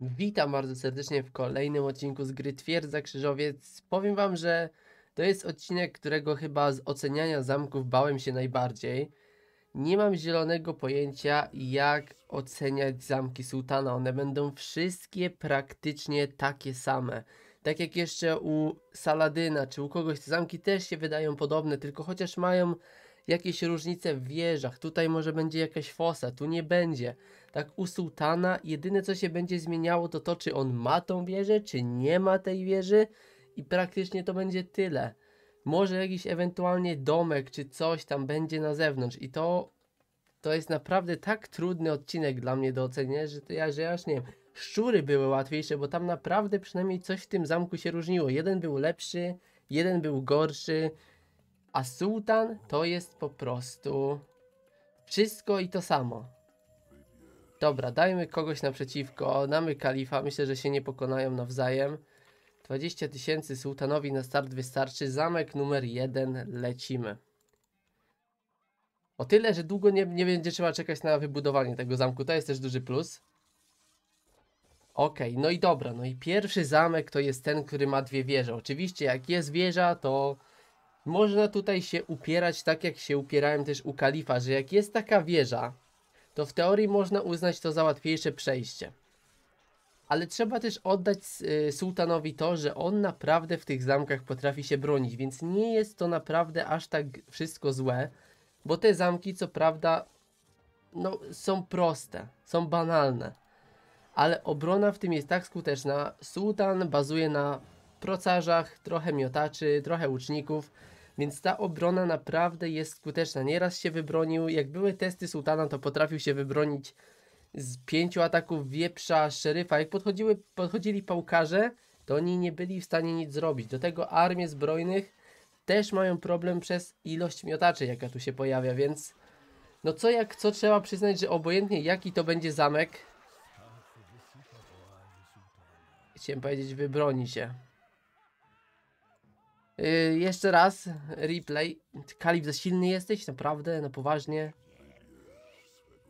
Witam bardzo serdecznie w kolejnym odcinku z gry Twierdza Krzyżowiec. Powiem wam, że to jest odcinek, którego chyba z oceniania zamków bałem się najbardziej. Nie mam zielonego pojęcia, jak oceniać zamki sułtana. One będą wszystkie praktycznie takie same. Tak jak jeszcze u Saladyna czy u kogoś, te zamki też się wydają podobne, tylko chociaż mają jakieś różnice w wieżach, tutaj może będzie jakaś fosa, tu nie będzie. Tak u sułtana jedyne co się będzie zmieniało to to, czy on ma tą wieżę, czy nie ma tej wieży i praktycznie to będzie tyle. Może jakiś ewentualnie domek czy coś tam będzie na zewnątrz i to, to jest naprawdę tak trudny odcinek dla mnie do ocenienia, że to ja, że ja już nie wiem. Szczury były łatwiejsze, bo tam naprawdę przynajmniej coś w tym zamku się różniło. Jeden był lepszy, jeden był gorszy, a sułtan to jest po prostu wszystko i to samo. Dobra, dajmy kogoś naprzeciwko. Damy kalifa. Myślę, że się nie pokonają nawzajem. 20 tysięcy sułtanowi na start wystarczy. Zamek numer 1. Lecimy. O tyle, że długo nie, nie będzie trzeba czekać na wybudowanie tego zamku. To jest też duży plus. Okej, okay, no i dobra, no i pierwszy zamek to jest ten, który ma dwie wieże. Oczywiście jak jest wieża, to można tutaj się upierać tak jak się upierałem też u kalifa, że jak jest taka wieża, to w teorii można uznać to za łatwiejsze przejście. Ale trzeba też oddać y, sułtanowi to, że on naprawdę w tych zamkach potrafi się bronić, więc nie jest to naprawdę aż tak wszystko złe, bo te zamki co prawda no, są proste, są banalne, ale obrona w tym jest tak skuteczna. Sułtan bazuje na procarzach, trochę miotaczy, trochę łuczników, więc ta obrona naprawdę jest skuteczna. Nieraz się wybronił, jak były testy Sultana, to potrafił się wybronić z pięciu ataków wieprza, szeryfa. Jak podchodziły, podchodzili pałkarze, to oni nie byli w stanie nic zrobić. Do tego armie zbrojnych też mają problem przez ilość miotaczy, jaka tu się pojawia, więc no co jak co trzeba przyznać, że obojętnie jaki to będzie zamek, chciałem powiedzieć wybroni się. Y, jeszcze raz, replay. Kalib, za silny jesteś? Naprawdę, na no poważnie.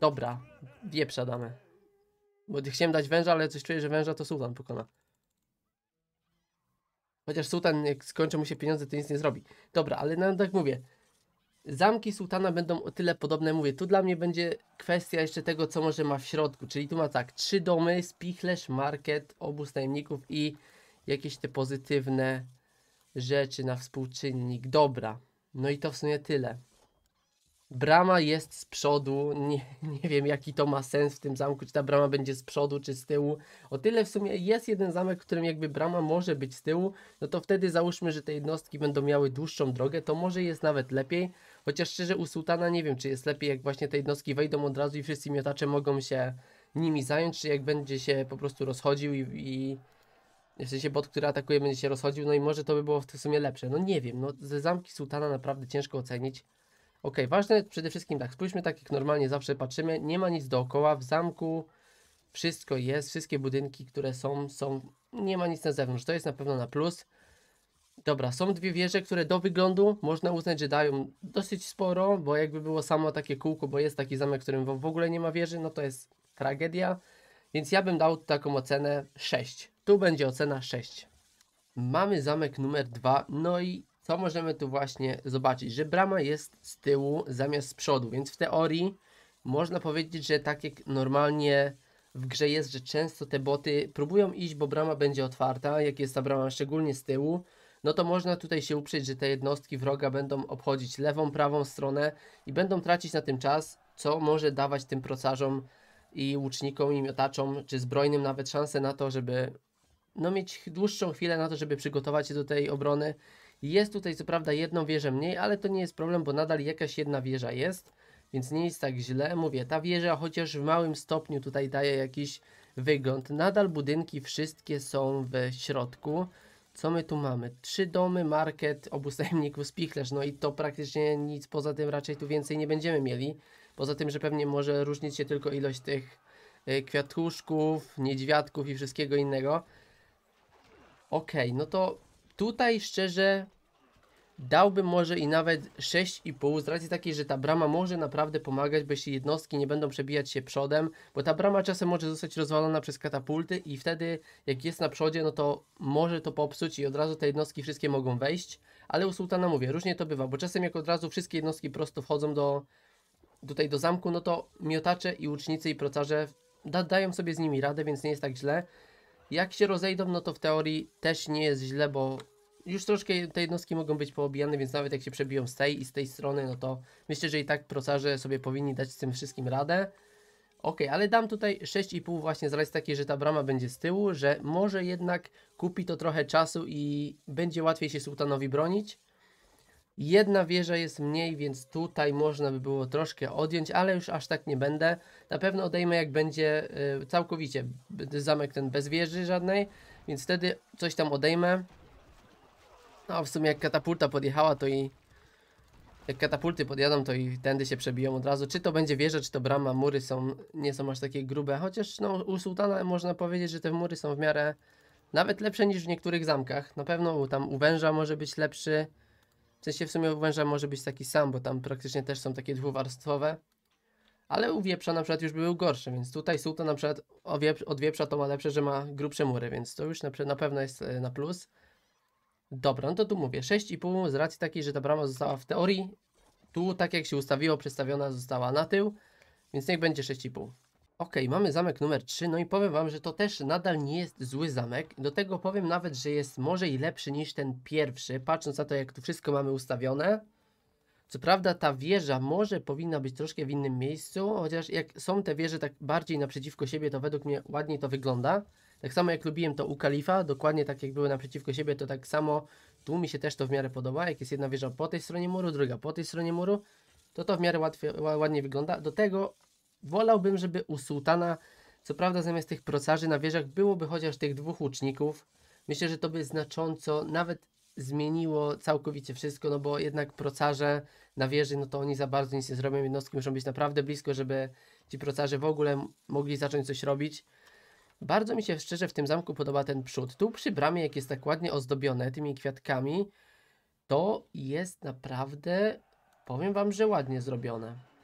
Dobra, wieprza damy. Bo chciałem dać węża, ale coś czuję, że węża to sułtan pokona. Chociaż sułtan, jak skończą mu się pieniądze, to nic nie zrobi. Dobra, ale no tak mówię. Zamki sułtana będą o tyle podobne, mówię. Tu dla mnie będzie kwestia jeszcze tego, co może ma w środku. Czyli tu ma tak, trzy domy, spichlerz, market, obóz najemników i jakieś te pozytywne rzeczy na współczynnik dobra. No i to w sumie tyle. Brama jest z przodu, nie, nie wiem jaki to ma sens w tym zamku, czy ta brama będzie z przodu, czy z tyłu. O tyle w sumie jest jeden zamek, w którym jakby brama może być z tyłu, no to wtedy załóżmy, że te jednostki będą miały dłuższą drogę, to może jest nawet lepiej. Chociaż szczerze u sułtana nie wiem, czy jest lepiej jak właśnie te jednostki wejdą od razu i wszyscy miotacze mogą się nimi zająć, czy jak będzie się po prostu rozchodził i, i w sensie bot, który atakuje, będzie się rozchodził, no i może to by było w sumie lepsze. No nie wiem, no ze zamki sułtana naprawdę ciężko ocenić. Ok, ważne przede wszystkim tak, spójrzmy tak jak normalnie zawsze patrzymy, nie ma nic dookoła, w zamku wszystko jest, wszystkie budynki, które są, są, nie ma nic na zewnątrz, to jest na pewno na plus. Dobra, są dwie wieże, które do wyglądu można uznać, że dają dosyć sporo, bo jakby było samo takie kółko, bo jest taki zamek, w którym w ogóle nie ma wieży, no to jest tragedia. Więc ja bym dał taką ocenę 6. Tu będzie ocena 6. Mamy zamek numer 2. No i co możemy tu właśnie zobaczyć? Że brama jest z tyłu zamiast z przodu, więc w teorii można powiedzieć, że tak jak normalnie w grze jest, że często te boty próbują iść, bo brama będzie otwarta, jak jest ta brama szczególnie z tyłu, no to można tutaj się uprzeć, że te jednostki wroga będą obchodzić lewą, prawą stronę i będą tracić na tym czas, co może dawać tym procarzom i łucznikom i miotaczom, czy zbrojnym nawet szansę na to, żeby no, mieć dłuższą chwilę na to, żeby przygotować się do tej obrony. Jest tutaj co prawda jedną wieżę mniej, ale to nie jest problem, bo nadal jakaś jedna wieża jest, więc nie jest tak źle. Mówię, ta wieża chociaż w małym stopniu tutaj daje jakiś wygląd. Nadal budynki wszystkie są w środku. Co my tu mamy? Trzy domy, market, obustajemników, spichlerz. No i to praktycznie nic poza tym raczej tu więcej nie będziemy mieli. Poza tym, że pewnie może różnić się tylko ilość tych y, kwiatuszków, niedźwiadków i wszystkiego innego. Okej, okay, no to tutaj szczerze dałbym może i nawet 6,5 z racji takiej, że ta brama może naprawdę pomagać, bo jeśli jednostki nie będą przebijać się przodem, bo ta brama czasem może zostać rozwalona przez katapulty i wtedy jak jest na przodzie, no to może to popsuć i od razu te jednostki wszystkie mogą wejść, ale u sułtana mówię, różnie to bywa, bo czasem jak od razu wszystkie jednostki prosto wchodzą do tutaj do zamku, no to miotacze i łucznicy i procarze da dają sobie z nimi radę, więc nie jest tak źle. Jak się rozejdą, no to w teorii też nie jest źle, bo już troszkę te jednostki mogą być poobijane, więc nawet jak się przebiją z tej i z tej strony, no to myślę, że i tak procarze sobie powinni dać z tym wszystkim radę. Ok, ale dam tutaj 6,5 właśnie z racji takiej, że ta brama będzie z tyłu, że może jednak kupi to trochę czasu i będzie łatwiej się sułtanowi bronić. Jedna wieża jest mniej, więc tutaj można by było troszkę odjąć, ale już aż tak nie będę. Na pewno odejmę jak będzie y, całkowicie zamek ten bez wieży żadnej, więc wtedy coś tam odejmę. No w sumie jak katapulta podjechała to i jak katapulty podjadą to i tędy się przebiją od razu. Czy to będzie wieża, czy to brama, mury są nie są aż takie grube, chociaż no, u sułtana można powiedzieć, że te mury są w miarę nawet lepsze niż w niektórych zamkach. Na pewno tam u węża może być lepszy sensie w sumie u węża może być taki sam, bo tam praktycznie też są takie dwuwarstwowe. Ale u wieprza na przykład już były gorsze, więc tutaj są na przykład od wieprza to ma lepsze, że ma grubsze mury, więc to już na, pewno jest e, na plus. Dobra, no to tu mówię 6,5 z racji takiej, że ta brama została w teorii tu tak jak się ustawiło, przestawiona została na tył, więc niech będzie 6,5. Ok, mamy zamek numer 3, no i powiem wam, że to też nadal nie jest zły zamek. Do tego powiem nawet, że jest może i lepszy niż ten pierwszy, patrząc na to, jak tu wszystko mamy ustawione. Co prawda ta wieża może powinna być troszkę w innym miejscu, chociaż jak są te wieże tak bardziej naprzeciwko siebie, to według mnie ładniej to wygląda. Tak samo jak lubiłem to u Kalifa, dokładnie tak jak były naprzeciwko siebie, to tak samo tu mi się też to w miarę podoba. Jak jest jedna wieża po tej stronie muru, druga po tej stronie muru, to to w miarę łatwiej, ładnie wygląda. Do tego Wolałbym, żeby u sułtana, co prawda zamiast tych procarzy na wieżach, byłoby chociaż tych dwóch łuczników. Myślę, że to by znacząco nawet zmieniło całkowicie wszystko, no bo jednak procarze na wieży, no to oni za bardzo nic nie zrobią, jednostki muszą być naprawdę blisko, żeby ci procarze w ogóle mogli zacząć coś robić. Bardzo mi się szczerze w tym zamku podoba ten przód. Tu przy bramie, jak jest tak ładnie ozdobione tymi kwiatkami, to jest naprawdę, powiem Wam, że ładnie zrobione.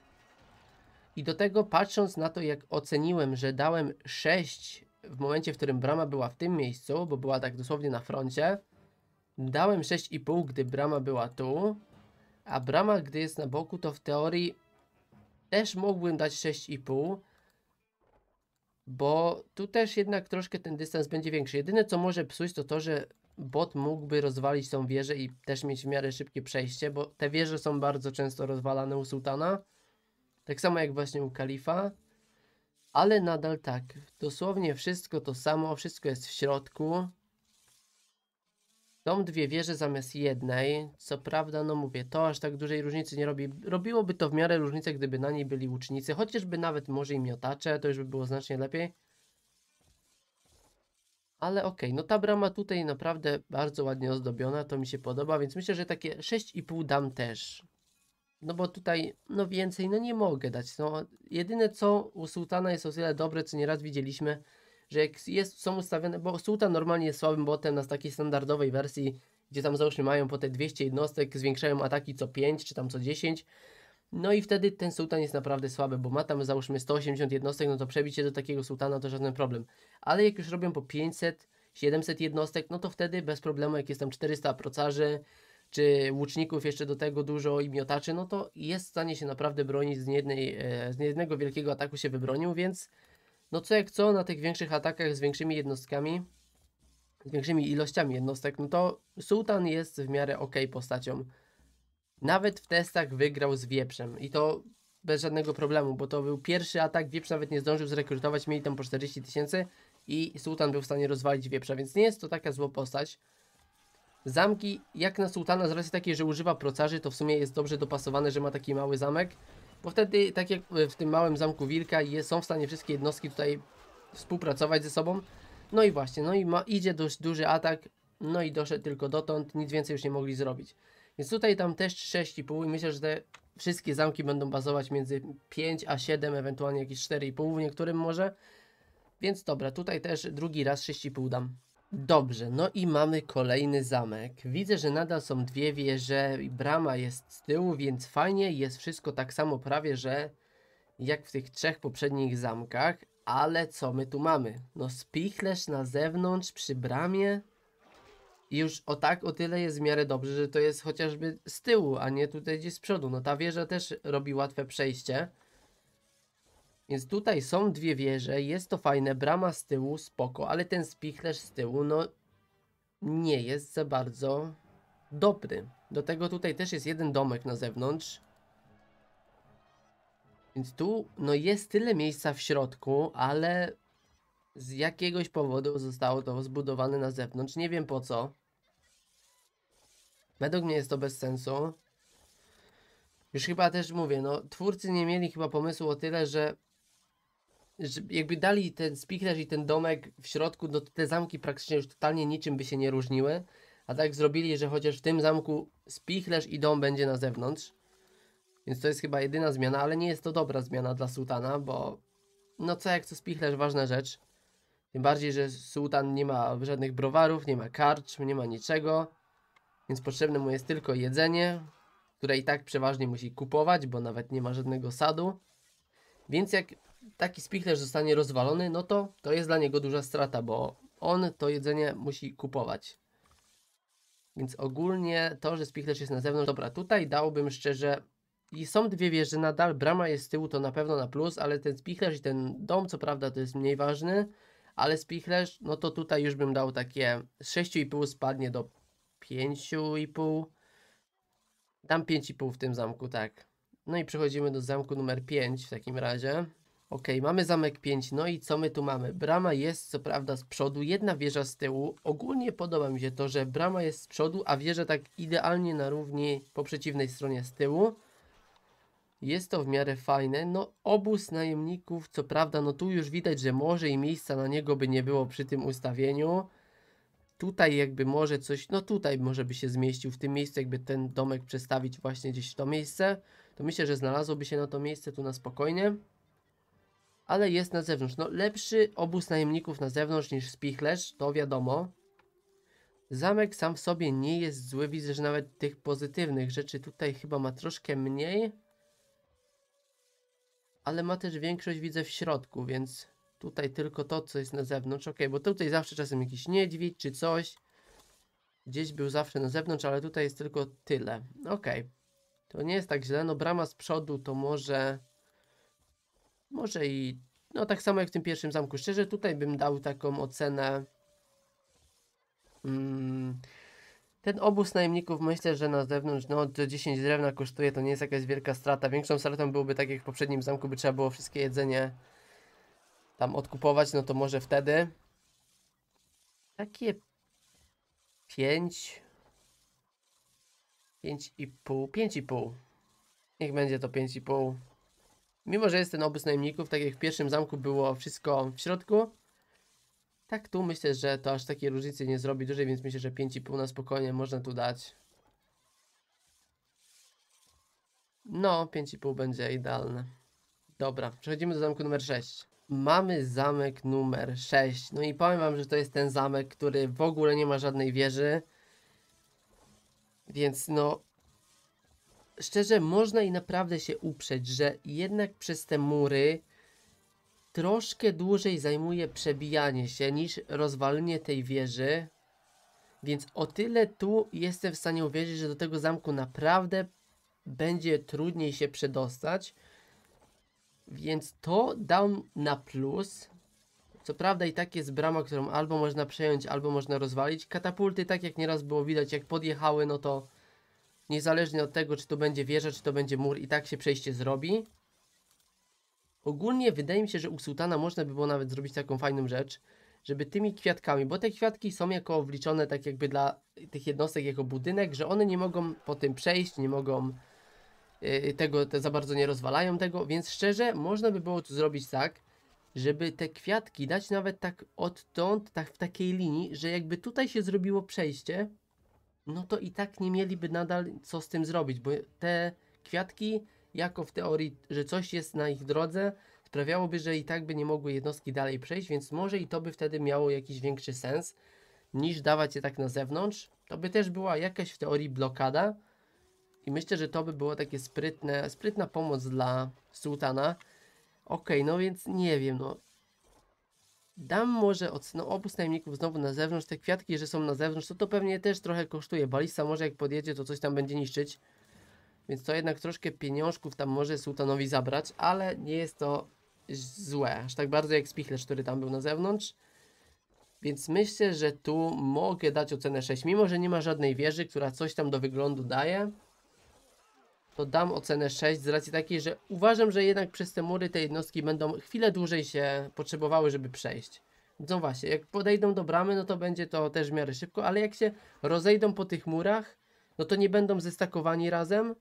I do tego patrząc na to, jak oceniłem, że dałem 6 w momencie, w którym brama była w tym miejscu, bo była tak dosłownie na froncie, dałem 6,5, gdy brama była tu, a brama, gdy jest na boku, to w teorii też mógłbym dać 6,5, bo tu też jednak troszkę ten dystans będzie większy. Jedyne, co może psuć, to to, że bot mógłby rozwalić tą wieżę i też mieć w miarę szybkie przejście, bo te wieże są bardzo często rozwalane u sułtana. Tak samo jak właśnie u kalifa, ale nadal tak. Dosłownie wszystko to samo, wszystko jest w środku. Są dwie wieże zamiast jednej. Co prawda, no mówię, to aż tak dużej różnicy nie robi. Robiłoby to w miarę różnicę, gdyby na niej byli ucznicy. chociażby nawet może i miotacze, to już by było znacznie lepiej. Ale okej, okay, no ta brama tutaj naprawdę bardzo ładnie ozdobiona, to mi się podoba, więc myślę, że takie 6,5 dam też no bo tutaj no więcej no nie mogę dać. No, jedyne co u Sultana jest o tyle dobre, co nieraz widzieliśmy, że jak jest, są ustawione, bo Sultan normalnie jest słabym botem na takiej standardowej wersji, gdzie tam załóżmy mają po te 200 jednostek, zwiększają ataki co 5 czy tam co 10. No i wtedy ten sultan jest naprawdę słaby, bo ma tam załóżmy 180 jednostek, no to przebicie do takiego sultana to żaden problem. Ale jak już robią po 500, 700 jednostek, no to wtedy bez problemu, jak jest tam 400 procarzy, czy łuczników jeszcze do tego dużo i miotaczy, no to jest w stanie się naprawdę bronić z, niejednej, e, z niejednego wielkiego ataku się wybronił, więc no co jak co na tych większych atakach z większymi jednostkami, z większymi ilościami jednostek, no to Sultan jest w miarę ok postacią. Nawet w testach wygrał z Wieprzem i to bez żadnego problemu, bo to był pierwszy atak, Wieprz nawet nie zdążył zrekrutować, mieli tam po 40 tysięcy i Sultan był w stanie rozwalić Wieprza, więc nie jest to taka zła postać. Zamki, jak na sułtana, z racji takiej, że używa procarzy, to w sumie jest dobrze dopasowane, że ma taki mały zamek. Bo wtedy, tak jak w tym małym zamku wilka, je, są w stanie wszystkie jednostki tutaj współpracować ze sobą. No i właśnie, no i ma, idzie dość duży atak, no i doszedł tylko dotąd, nic więcej już nie mogli zrobić. Więc tutaj tam też 6,5 i myślę, że te wszystkie zamki będą bazować między 5 a 7, ewentualnie jakieś 4,5 w niektórym może. Więc dobra, tutaj też drugi raz 6,5 dam. Dobrze, no i mamy kolejny zamek. Widzę, że nadal są dwie wieże i brama jest z tyłu, więc fajnie jest wszystko tak samo prawie, że jak w tych trzech poprzednich zamkach. Ale co my tu mamy? No spichlerz na zewnątrz przy bramie. I już o tak o tyle jest w miarę dobrze, że to jest chociażby z tyłu, a nie tutaj gdzieś z przodu. No ta wieża też robi łatwe przejście. Więc tutaj są dwie wieże, jest to fajne, brama z tyłu, spoko, ale ten spichlerz z tyłu, no nie jest za bardzo dobry. Do tego tutaj też jest jeden domek na zewnątrz. Więc tu, no jest tyle miejsca w środku, ale z jakiegoś powodu zostało to zbudowane na zewnątrz, nie wiem po co. Według mnie jest to bez sensu. Już chyba też mówię, no twórcy nie mieli chyba pomysłu o tyle, że jakby dali ten spichlerz i ten domek w środku, no to te zamki praktycznie już totalnie niczym by się nie różniły. A tak zrobili, że chociaż w tym zamku spichlerz i dom będzie na zewnątrz. Więc to jest chyba jedyna zmiana, ale nie jest to dobra zmiana dla sułtana, bo no co jak co spichlerz, ważna rzecz. Tym bardziej, że sułtan nie ma żadnych browarów, nie ma karczm, nie ma niczego. Więc potrzebne mu jest tylko jedzenie, które i tak przeważnie musi kupować, bo nawet nie ma żadnego sadu. Więc jak taki spichlerz zostanie rozwalony, no to to jest dla niego duża strata, bo on to jedzenie musi kupować. Więc ogólnie to, że spichlerz jest na zewnątrz, dobra, tutaj dałbym szczerze i są dwie wieże nadal, brama jest z tyłu, to na pewno na plus, ale ten spichlerz i ten dom, co prawda, to jest mniej ważny, ale spichlerz, no to tutaj już bym dał takie z 6,5 spadnie do 5,5. Dam 5,5 w tym zamku, tak. No i przechodzimy do zamku numer 5 w takim razie. Ok, mamy zamek 5, no i co my tu mamy? Brama jest co prawda z przodu, jedna wieża z tyłu. Ogólnie podoba mi się to, że brama jest z przodu, a wieża tak idealnie na równi po przeciwnej stronie z tyłu. Jest to w miarę fajne. No obóz najemników, co prawda, no tu już widać, że może i miejsca na niego by nie było przy tym ustawieniu. Tutaj jakby może coś, no tutaj może by się zmieścił, w tym miejscu jakby ten domek przestawić właśnie gdzieś w to miejsce. To myślę, że znalazłoby się na to miejsce tu na spokojnie ale jest na zewnątrz. No, lepszy obóz najemników na zewnątrz niż spichlerz, to wiadomo. Zamek sam w sobie nie jest zły, widzę, że nawet tych pozytywnych rzeczy tutaj chyba ma troszkę mniej. Ale ma też większość widzę w środku, więc tutaj tylko to, co jest na zewnątrz. Ok, bo tutaj zawsze czasem jakiś niedźwiedź czy coś. Gdzieś był zawsze na zewnątrz, ale tutaj jest tylko tyle. Ok, to nie jest tak źle. No brama z przodu to może może i, no tak samo jak w tym pierwszym zamku. Szczerze tutaj bym dał taką ocenę. Mm, ten obóz najemników myślę, że na zewnątrz, no to 10 drewna kosztuje, to nie jest jakaś wielka strata. Większą stratą byłoby tak jak w poprzednim zamku, by trzeba było wszystkie jedzenie tam odkupować, no to może wtedy. Takie 5, 5,5, 5,5. Niech będzie to 5,5. Mimo, że jest ten obóz najemników, tak jak w pierwszym zamku było wszystko w środku, tak tu myślę, że to aż takiej różnicy nie zrobi dużej, więc myślę, że 5,5 na spokojnie można tu dać. No, 5,5 będzie idealne. Dobra, przechodzimy do zamku numer 6. Mamy zamek numer 6. No i powiem wam, że to jest ten zamek, który w ogóle nie ma żadnej wieży. Więc no, szczerze można i naprawdę się uprzeć, że jednak przez te mury troszkę dłużej zajmuje przebijanie się niż rozwalenie tej wieży. Więc o tyle tu jestem w stanie uwierzyć, że do tego zamku naprawdę będzie trudniej się przedostać. Więc to dam na plus. Co prawda i tak jest brama, którą albo można przejąć, albo można rozwalić. Katapulty, tak jak nieraz było widać, jak podjechały, no to Niezależnie od tego, czy to będzie wieża, czy to będzie mur, i tak się przejście zrobi. Ogólnie wydaje mi się, że u sułtana można by było nawet zrobić taką fajną rzecz, żeby tymi kwiatkami, bo te kwiatki są jako wliczone tak jakby dla tych jednostek jako budynek, że one nie mogą po tym przejść, nie mogą yy, tego te za bardzo nie rozwalają tego, więc szczerze można by było tu zrobić tak, żeby te kwiatki dać nawet tak odtąd, tak w takiej linii, że jakby tutaj się zrobiło przejście, no to i tak nie mieliby nadal co z tym zrobić, bo te kwiatki, jako w teorii, że coś jest na ich drodze, sprawiałoby, że i tak by nie mogły jednostki dalej przejść, więc może i to by wtedy miało jakiś większy sens niż dawać je tak na zewnątrz. To by też była jakaś w teorii blokada i myślę, że to by było takie sprytne, sprytna pomoc dla sułtana. Okej, okay, no więc nie wiem, no Dam może od no, obóz najemników znowu na zewnątrz. Te kwiatki, że są na zewnątrz, to to pewnie też trochę kosztuje. Balista może jak podjedzie, to coś tam będzie niszczyć. Więc to jednak troszkę pieniążków tam może sułtanowi zabrać, ale nie jest to złe. Aż tak bardzo jak spichlerz, który tam był na zewnątrz. Więc myślę, że tu mogę dać ocenę 6. Mimo, że nie ma żadnej wieży, która coś tam do wyglądu daje to dam ocenę 6 z racji takiej, że uważam, że jednak przez te mury te jednostki będą chwilę dłużej się potrzebowały, żeby przejść. No właśnie, jak podejdą do bramy, no to będzie to też w miarę szybko, ale jak się rozejdą po tych murach, no to nie będą zestakowani razem,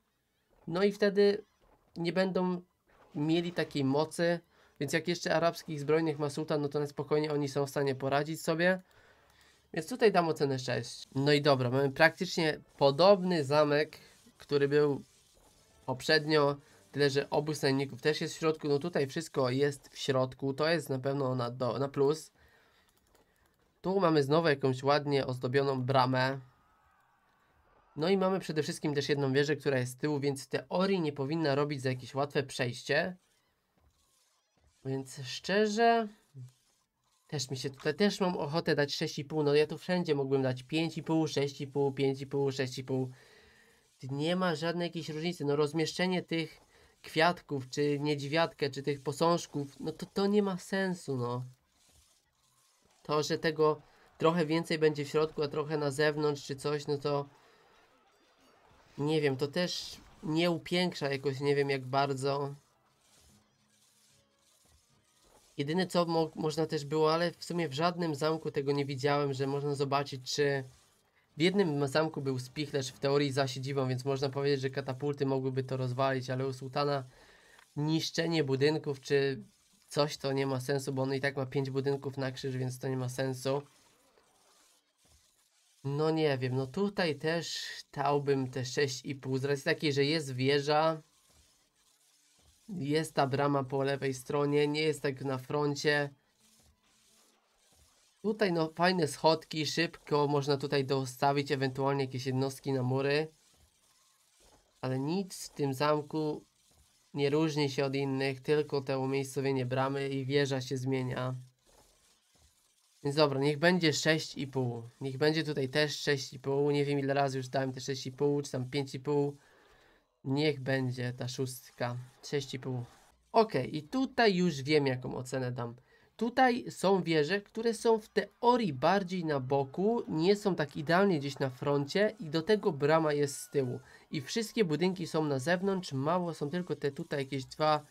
no i wtedy nie będą mieli takiej mocy, więc jak jeszcze arabskich zbrojnych ma no to na spokojnie oni są w stanie poradzić sobie. Więc tutaj dam ocenę 6. No i dobra, mamy praktycznie podobny zamek, który był poprzednio. Tyle, że obóz stajników też jest w środku. No tutaj wszystko jest w środku. To jest na pewno na, do, na plus. Tu mamy znowu jakąś ładnie ozdobioną bramę. No i mamy przede wszystkim też jedną wieżę, która jest z tyłu, więc w teorii nie powinna robić za jakieś łatwe przejście. Więc szczerze... Też mi się tutaj, też mam ochotę dać 6,5, no ja tu wszędzie mógłbym dać 5,5, 6,5, 5,5, 6,5 nie ma żadnej jakiejś różnicy. No rozmieszczenie tych kwiatków, czy niedźwiadkę, czy tych posążków, no to to nie ma sensu, no. To, że tego trochę więcej będzie w środku, a trochę na zewnątrz, czy coś, no to nie wiem, to też nie upiększa jakoś, nie wiem jak bardzo. Jedyne co mo można też było, ale w sumie w żadnym zamku tego nie widziałem, że można zobaczyć, czy w jednym zamku był spichlerz w teorii za siedzibą, więc można powiedzieć, że katapulty mogłyby to rozwalić, ale u sułtana niszczenie budynków czy coś to nie ma sensu, bo on i tak ma 5 budynków na krzyż, więc to nie ma sensu. No nie wiem, no tutaj też dałbym te 6,5 z racji takiej, że jest wieża, jest ta brama po lewej stronie, nie jest tak na froncie. Tutaj no fajne schodki, szybko można tutaj dostawić ewentualnie jakieś jednostki na mury. Ale nic w tym zamku nie różni się od innych, tylko te umiejscowienie bramy i wieża się zmienia. Więc dobra, niech będzie 6,5. Niech będzie tutaj też 6,5. Nie wiem ile razy już dałem te 6,5, czy tam 5,5. Niech będzie ta szóstka. 6,5. Ok, i tutaj już wiem jaką ocenę dam. Tutaj są wieże, które są w teorii bardziej na boku, nie są tak idealnie gdzieś na froncie i do tego brama jest z tyłu. I wszystkie budynki są na zewnątrz, mało są tylko te tutaj jakieś dwa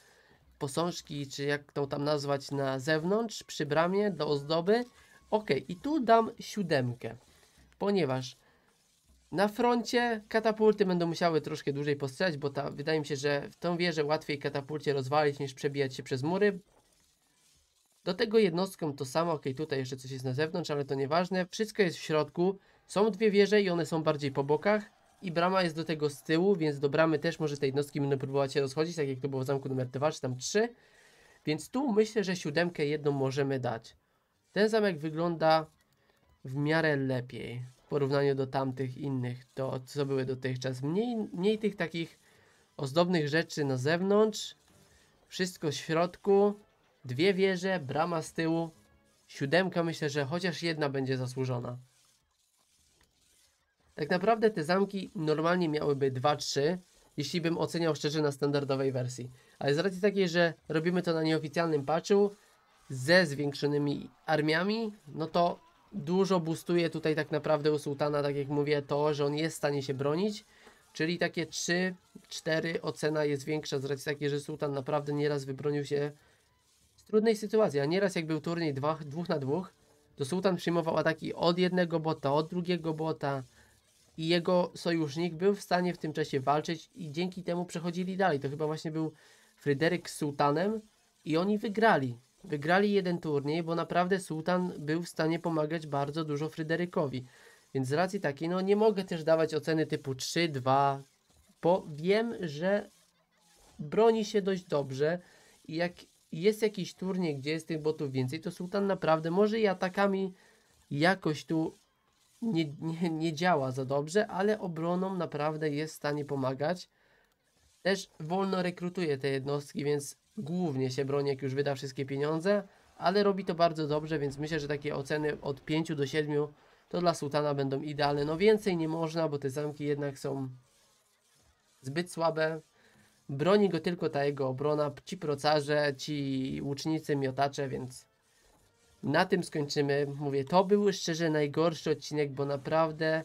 posążki, czy jak to tam nazwać, na zewnątrz, przy bramie, do ozdoby. Ok, i tu dam siódemkę, ponieważ na froncie katapulty będą musiały troszkę dłużej postrzelać, bo ta, wydaje mi się, że w tą wieżę łatwiej katapulcie rozwalić niż przebijać się przez mury, do tego jednostką to samo, ok, tutaj jeszcze coś jest na zewnątrz, ale to nieważne. Wszystko jest w środku, są dwie wieże i one są bardziej po bokach i brama jest do tego z tyłu, więc do bramy też może te jednostki będą próbować się rozchodzić, tak jak to było w zamku numer 2 czy tam 3. Więc tu myślę, że siódemkę jedną możemy dać. Ten zamek wygląda w miarę lepiej w porównaniu do tamtych innych, to co były dotychczas. Mniej, mniej tych takich ozdobnych rzeczy na zewnątrz, wszystko w środku. Dwie wieże, brama z tyłu. Siódemka myślę, że chociaż jedna będzie zasłużona. Tak naprawdę te zamki normalnie miałyby 2-3, jeśli bym oceniał szczerze na standardowej wersji. Ale z racji takiej, że robimy to na nieoficjalnym patchu, ze zwiększonymi armiami, no to dużo boostuje tutaj tak naprawdę u sułtana, tak jak mówię, to, że on jest w stanie się bronić. Czyli takie 3-4 ocena jest większa z racji takiej, że sułtan naprawdę nieraz wybronił się trudnej sytuacji, a nieraz jak był turniej 2 na 2, to Sultan przyjmował ataki od jednego bota, od drugiego bota i jego sojusznik był w stanie w tym czasie walczyć i dzięki temu przechodzili dalej. To chyba właśnie był Fryderyk z Sultanem i oni wygrali. Wygrali jeden turniej, bo naprawdę Sultan był w stanie pomagać bardzo dużo Fryderykowi. Więc z racji takiej, no nie mogę też dawać oceny typu 3, 2, bo wiem, że broni się dość dobrze i jak jest jakiś turniej, gdzie jest tych botów więcej, to Sultan naprawdę może i atakami jakoś tu nie, nie, nie działa za dobrze, ale obroną naprawdę jest w stanie pomagać. Też wolno rekrutuje te jednostki, więc głównie się broni, jak już wyda wszystkie pieniądze, ale robi to bardzo dobrze, więc myślę, że takie oceny od 5 do 7 to dla Sultana będą idealne. No więcej nie można, bo te zamki jednak są zbyt słabe, Broni go tylko ta jego obrona, ci procarze, ci łucznicy, miotacze, więc na tym skończymy. Mówię, to był szczerze najgorszy odcinek, bo naprawdę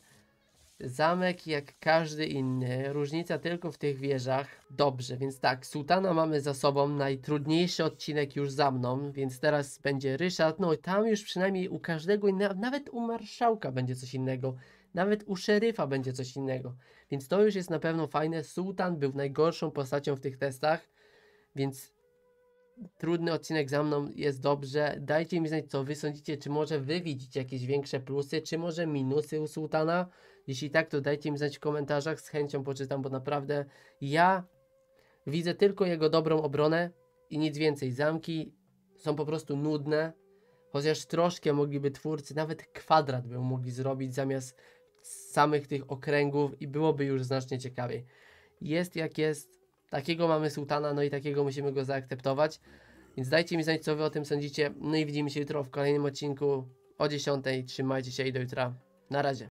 zamek jak każdy inny. Różnica tylko w tych wieżach. Dobrze, więc tak, Sultana mamy za sobą, najtrudniejszy odcinek już za mną, więc teraz będzie Ryszard. No i tam już przynajmniej u każdego, nawet u marszałka będzie coś innego. Nawet u szeryfa będzie coś innego więc to już jest na pewno fajne. Sultan był najgorszą postacią w tych testach, więc trudny odcinek za mną jest dobrze. Dajcie mi znać, co wy sądzicie, czy może wy widzicie jakieś większe plusy, czy może minusy u Sultana. Jeśli tak, to dajcie mi znać w komentarzach, z chęcią poczytam, bo naprawdę ja widzę tylko jego dobrą obronę i nic więcej. Zamki są po prostu nudne, chociaż troszkę mogliby twórcy, nawet kwadrat by mogli zrobić zamiast z samych tych okręgów i byłoby już znacznie ciekawiej. Jest jak jest, takiego mamy sułtana, no i takiego musimy go zaakceptować. Więc dajcie mi znać, co wy o tym sądzicie. No i widzimy się jutro w kolejnym odcinku o 10. Trzymajcie się i do jutra. Na razie.